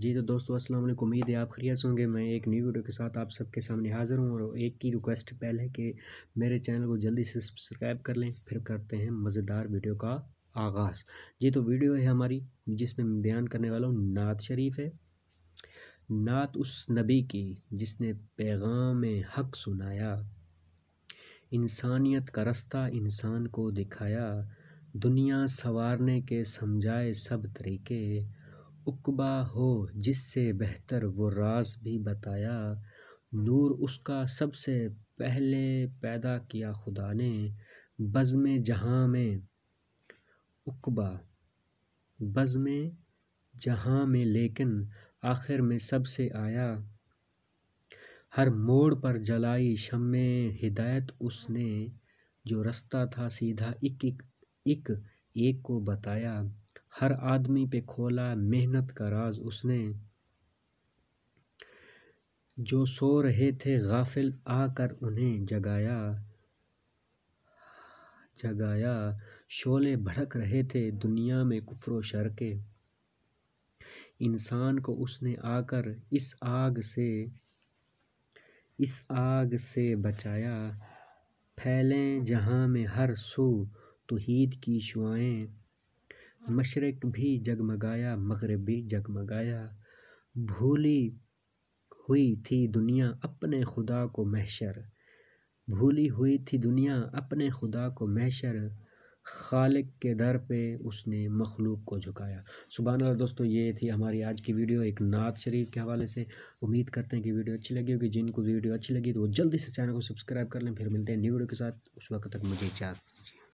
जी तो दोस्तों अस्सलाम वालेकुम उम्मीद है आप खरीद होंगे मैं एक न्यू वीडियो के साथ आप सबके सामने हाज़िर हूँ और एक की रिक्वेस्ट पहले कि मेरे चैनल को जल्दी से सब्सक्राइब कर लें फिर करते हैं मज़ेदार वीडियो का आगाज़ जी तो वीडियो है हमारी जिसमें मैं बयान करने वाला हूँ नात शरीफ है नात उस नबी की जिसने पैगाम हक सुनाया इंसानियत का रास्ता इंसान को दिखाया दुनिया संवारने के समझाए सब तरीके उकबा हो जिससे बेहतर वो राज भी बताया नूर उसका सबसे पहले पैदा किया खुदा ने बज़म जहाँ में उकबा बज़म जहाँ में लेकिन आखिर में सबसे आया हर मोड़ पर जलाई शम हिदायत उसने जो रास्ता था सीधा एक एक एक, एक को बताया हर आदमी पे खोला मेहनत का राज उसने जो सो रहे थे गाफिल आकर उन्हें जगाया जगाया शोले भड़क रहे थे दुनिया में कुफरो शर के इंसान को उसने आकर इस आग से इस आग से बचाया फैलें जहाँ में हर सू तोहीद की शुआएं मशरक़ भी जगमगाया मगरब भी जगमगाया भूली हुई थी दुनिया अपने खुदा को महशर भूली हुई थी दुनिया अपने खुदा को महशर खालिक के दर पे उसने मखलूक को झुकाया सुबह अल्लाह दोस्तों ये थी हमारी आज की वीडियो एक नात शरीफ के हवाले से उम्मीद करते हैं कि वीडियो अच्छी लगी होगी जिनको वीडियो अच्छी लगी तो वो जल्दी से चैनल को सब्सक्राइब कर लें फिर मिलते हैं न्यू वीडियो के साथ उस वक्त तक मुझे याद दीजिए